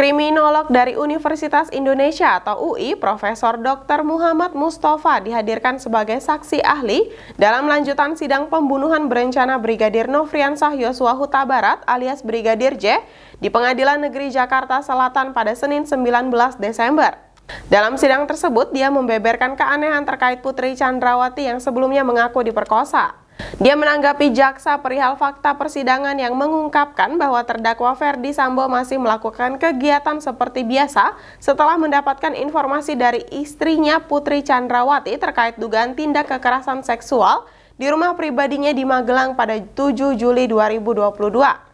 Kriminolog dari Universitas Indonesia atau UI, Profesor Dr. Muhammad Mustafa dihadirkan sebagai saksi ahli dalam lanjutan sidang pembunuhan berencana Brigadir Nofriansah Yosua Huta Barat alias Brigadir J di Pengadilan Negeri Jakarta Selatan pada Senin 19 Desember. Dalam sidang tersebut, dia membeberkan keanehan terkait Putri Chandrawati yang sebelumnya mengaku diperkosa. Dia menanggapi jaksa perihal fakta persidangan yang mengungkapkan bahwa terdakwa Ferdi Sambo masih melakukan kegiatan seperti biasa setelah mendapatkan informasi dari istrinya Putri Chandrawati terkait dugaan tindak kekerasan seksual di rumah pribadinya di Magelang pada 7 Juli 2022.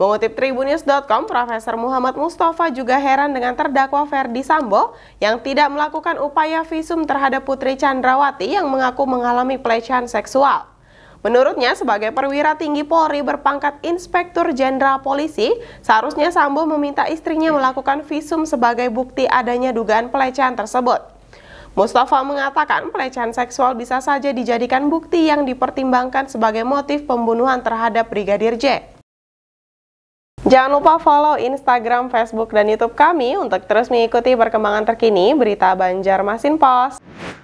Mengutip Tribunnews.com, Profesor Muhammad Mustafa juga heran dengan terdakwa Ferdi Sambo yang tidak melakukan upaya visum terhadap Putri Chandrawati yang mengaku mengalami pelecehan seksual. Menurutnya, sebagai perwira tinggi Polri berpangkat Inspektur Jenderal Polisi, seharusnya Sambo meminta istrinya melakukan visum sebagai bukti adanya dugaan pelecehan tersebut. Mustafa mengatakan pelecehan seksual bisa saja dijadikan bukti yang dipertimbangkan sebagai motif pembunuhan terhadap Brigadir J. Jangan lupa follow Instagram, Facebook, dan Youtube kami untuk terus mengikuti perkembangan terkini berita Banjarmasin Pos.